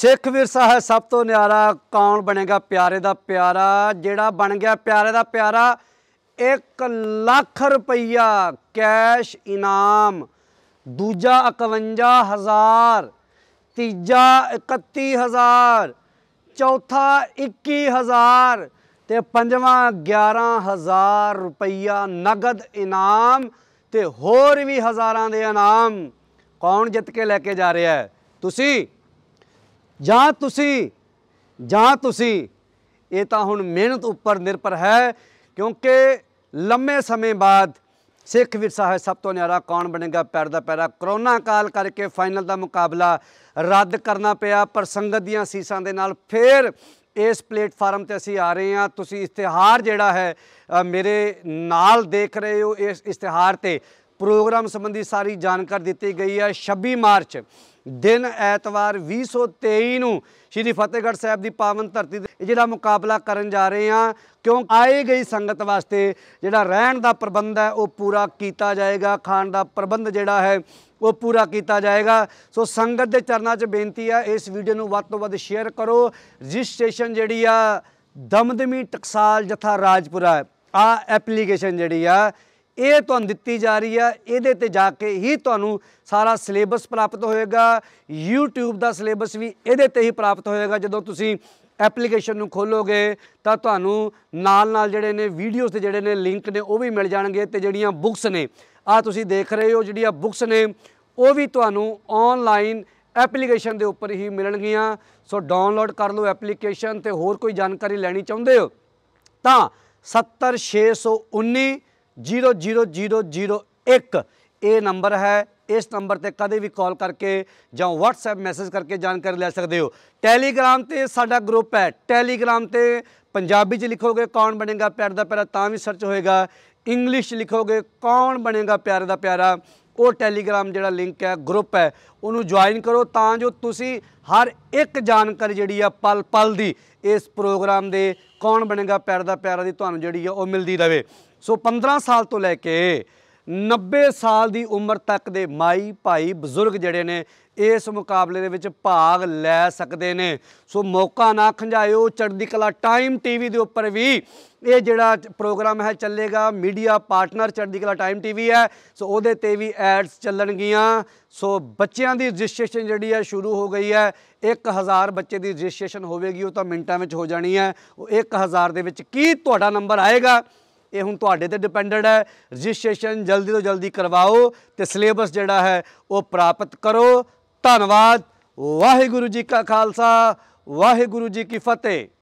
ਸਿੱਖ ਵਿਰਸਾ ਹੈ ਸਭ ਤੋਂ ਨਿਆਰਾ ਕੌਣ ਬਣੇਗਾ ਪਿਆਰੇ ਦਾ ਪਿਆਰਾ ਜਿਹੜਾ ਬਣ ਗਿਆ ਪਿਆਰੇ ਦਾ ਪਿਆਰਾ 1 ਲੱਖ ਰੁਪਈਆ ਕੈਸ਼ ਇਨਾਮ ਦੂਜਾ 51000 ਤੀਜਾ 31000 ਚੌਥਾ 21000 ਤੇ ਪੰਜਵਾਂ 11000 ਰੁਪਈਆ ਨਗਦ ਇਨਾਮ ਤੇ ਹੋਰ ਵੀ ਹਜ਼ਾਰਾਂ ਦੇ ਇਨਾਮ ਕੌਣ ਜਿੱਤ ਕੇ ਲੈ ਕੇ ਜਾ ਰਿਹਾ ਹੈ ਤੁਸੀਂ ਜਾਂ ਤੁਸੀਂ ਜਾਂ ਤੁਸੀਂ ਇਹ ਤਾਂ ਹੁਣ ਮਿਹਨਤ ਉੱਪਰ ਨਿਰਭਰ ਹੈ ਕਿਉਂਕਿ ਲੰਮੇ ਸਮੇਂ ਬਾਅਦ ਸਿੱਖ ਵਿਰਸਾ ਹੈ ਸਭ ਤੋਂ ਨਿਆਰਾ ਕੌਣ ਬਣੇਗਾ ਪੈਰ ਦਾ ਪੈਰਾ ਕਰੋਨਾ ਕਾਲ ਕਰਕੇ ਫਾਈਨਲ ਦਾ ਮੁਕਾਬਲਾ ਰੱਦ ਕਰਨਾ ਪਿਆ ਪਰ ਸੰਗਤ ਦੀਆਂ ਸੀਸਾਂ ਦੇ ਨਾਲ ਫੇਰ ਇਸ ਪਲੇਟਫਾਰਮ ਤੇ ਅਸੀਂ ਆ ਰਹੇ ਹਾਂ ਤੁਸੀਂ ਇਸ਼ਤਿਹਾਰ ਜਿਹੜਾ ਹੈ ਮੇਰੇ ਨਾਲ ਦੇਖ ਰਹੇ ਹੋ ਇਸ ਇਸ਼ਤਿਹਾਰ ਤੇ ਪ੍ਰੋਗਰਾਮ ਸੰਬੰਧੀ ਸਾਰੀ ਜਾਣਕਾਰੀ ਦਿੱਤੀ ਗਈ ਹੈ 26 ਮਾਰਚ ਦਿਨ ਐਤਵਾਰ 2023 ਨੂੰ ਸ਼੍ਰੀ ਫਤਿਹਗੜ੍ਹ ਸਾਹਿਬ ਦੀ ਪਾਵਨ ਧਰਤੀ ਤੇ ਜਿਹੜਾ ਮੁਕਾਬਲਾ ਕਰਨ ਜਾ ਰਹੇ ਆ ਕਿਉਂ ਆਏ ਗਈ ਸੰਗਤ ਵਾਸਤੇ ਜਿਹੜਾ ਰਹਿਣ ਦਾ ਪ੍ਰਬੰਧ ਹੈ ਉਹ ਪੂਰਾ ਕੀਤਾ ਜਾਏਗਾ ਖਾਣ ਦਾ ਪ੍ਰਬੰਧ ਜਿਹੜਾ ਹੈ ਉਹ ਪੂਰਾ ਕੀਤਾ ਜਾਏਗਾ ਸੋ ਸੰਗਤ ਦੇ ਚਰਨਾਂ 'ਚ ਬੇਨਤੀ ਆ ਇਸ ਵੀਡੀਓ ਨੂੰ ਵੱਧ ਤੋਂ ਵੱਧ ਸ਼ੇਅਰ ਕਰੋ ਰਜਿਸਟ੍ਰੇਸ਼ਨ ਜਿਹੜੀ ਆ ਦਮਦਮੀ ਟਕਸਾਲ ਜਥਾ ਰਾਜਪੁਰਾ ਆ ਐਪਲੀਕੇਸ਼ਨ ਜਿਹੜੀ ਆ ਇਹ ਤੁਹਾਨੂੰ ਦਿੱਤੀ ਜਾ ਰਹੀ ਆ ਇਹਦੇ ਤੇ ਜਾ ਕੇ ਹੀ ਤੁਹਾਨੂੰ ਸਾਰਾ ਸਿਲੇਬਸ ਪ੍ਰਾਪਤ ਹੋਏਗਾ YouTube ਦਾ ਸਿਲੇਬਸ ਵੀ ਇਹਦੇ ਤੇ ਹੀ ਪ੍ਰਾਪਤ ਹੋਏਗਾ ਜਦੋਂ ਤੁਸੀਂ ਐਪਲੀਕੇਸ਼ਨ ਨੂੰ ਖੋਲੋਗੇ ਤਾਂ ਤੁਹਾਨੂੰ ਨਾਲ ਨਾਲ ਜਿਹੜੇ ਨੇ ਵੀਡੀਓਜ਼ ਤੇ ਜਿਹੜੇ ਨੇ ਲਿੰਕ ਨੇ ਉਹ ਵੀ ਮਿਲ ਜਾਣਗੇ ਤੇ ਜਿਹੜੀਆਂ ਬੁੱਕਸ ਨੇ ਆ ਤੁਸੀਂ ਦੇਖ ਰਹੇ ਹੋ ਜਿਹੜੀਆਂ ਬੁੱਕਸ ਨੇ ਉਹ ਵੀ ਤੁਹਾਨੂੰ ਆਨਲਾਈਨ ਐਪਲੀਕੇਸ਼ਨ ਦੇ ਉੱਪਰ ਹੀ ਮਿਲਣਗੀਆਂ ਸੋ ਡਾਊਨਲੋਡ ਕਰ ਲਓ ਐਪਲੀਕੇਸ਼ਨ ਤੇ ਹੋਰ ਕੋਈ ਜਾਣਕਾਰੀ ਲੈਣੀ ਚਾਹੁੰਦੇ ਹੋ ਤਾਂ 70619 00001 ਇਹ ਨੰਬਰ ਹੈ ਇਸ ਨੰਬਰ ਤੇ ਕਦੇ ਵੀ ਕਾਲ ਕਰਕੇ ਜਾਂ WhatsApp ਮੈਸੇਜ ਕਰਕੇ ਜਾਣਕਾਰੀ ਲੈ ਸਕਦੇ ਹੋ Telegram ਤੇ ਸਾਡਾ ਗਰੁੱਪ ਹੈ Telegram ਤੇ ਪੰਜਾਬੀ 'ਚ ਲਿਖੋਗੇ ਕੌਣ ਬਣੇਗਾ ਪਿਆਰ ਦਾ ਪਿਆਰਾ ਤਾਂ ਵੀ ਸਰਚ ਹੋਏਗਾ ਇੰਗਲਿਸ਼ ਚ ਲਿਖੋਗੇ ਕੌਣ ਬਣੇਗਾ ਪਿਆਰ ਦਾ ਪਿਆਰਾ ਉਹ ਟੈਲੀਗ੍ਰਾਮ ਜਿਹੜਾ ਲਿੰਕ ਹੈ ਗਰੁੱਪ ਹੈ ਉਹਨੂੰ ਜੁਆਇਨ ਕਰੋ ਤਾਂ ਜੋ ਤੁਸੀਂ ਹਰ ਇੱਕ ਜਾਣਕਾਰੀ ਜਿਹੜੀ ਆ ਪਲ ਪਲ ਦੀ ਇਸ ਪ੍ਰੋਗਰਾਮ ਦੇ ਕੌਣ ਬਣੇਗਾ ਪਿਆਰ ਦਾ ਪਿਆਰਾ ਦੀ ਤੁਹਾਨੂੰ ਜਿਹੜੀ ਆ ਉਹ ਮਿਲਦੀ ਰਵੇ ਸੋ 15 ਸਾਲ ਤੋਂ ਲੈ ਕੇ 90 ਸਾਲ ਦੀ ਉਮਰ ਤੱਕ ਦੇ ਮਾਈ ਭਾਈ ਬਜ਼ੁਰਗ ਜਿਹੜੇ ਨੇ ਇਸ ਮੁਕਾਬਲੇ ਦੇ ਵਿੱਚ ਭਾਗ ਲੈ ਸਕਦੇ ਨੇ ਸੋ ਮੌਕਾ ਨਾ ਖੰਝਾਇਓ ਚੜ੍ਹਦੀ ਕਲਾ ਟਾਈਮ ਟੀਵੀ ਦੇ ਉੱਪਰ ਵੀ ਇਹ ਜਿਹੜਾ ਪ੍ਰੋਗਰਾਮ ਹੈ ਚੱਲੇਗਾ ਮੀਡੀਆ ਪਾਰਟਨਰ ਚੜ੍ਹਦੀ ਕਲਾ ਟਾਈਮ ਟੀਵੀ ਹੈ ਸੋ ਉਹਦੇ ਤੇ ਵੀ ਐਡਸ ਚੱਲਣਗੀਆਂ ਸੋ ਬੱਚਿਆਂ ਦੀ ਰਜਿਸਟ੍ਰੇਸ਼ਨ ਜਿਹੜੀ ਹੈ ਸ਼ੁਰੂ ਹੋ ਗਈ ਹੈ 1000 ਬੱਚੇ ਦੀ ਰਜਿਸਟ੍ਰੇਸ਼ਨ ਹੋਵੇਗੀ ਉਹ ਤਾਂ ਮਿੰਟਾਂ ਵਿੱਚ ਹੋ ਜਾਣੀ ਹੈ ਉਹ 1000 ਦੇ ਵਿੱਚ ਕੀ ਤੁਹਾਡਾ ਨੰਬਰ ਆਏਗਾ ਇਹ ਹੁਣ ਤੁਹਾਡੇ ਤੇ ਡਿਪੈਂਡਡ ਹੈ ਰਜਿਸਟ੍ਰੇਸ਼ਨ ਜਲਦੀ ਤੋਂ ਜਲਦੀ ਕਰਵਾਓ ਤੇ ਸਿਲੇਬਸ ਜਿਹੜਾ ਹੈ ਉਹ ਪ੍ਰਾਪਤ ਕਰੋ ਧੰਨਵਾਦ ਵਾਹਿਗੁਰੂ ਜੀ ਕਾ ਖਾਲਸਾ ਵਾਹਿਗੁਰੂ ਜੀ ਕੀ ਫਤਿਹ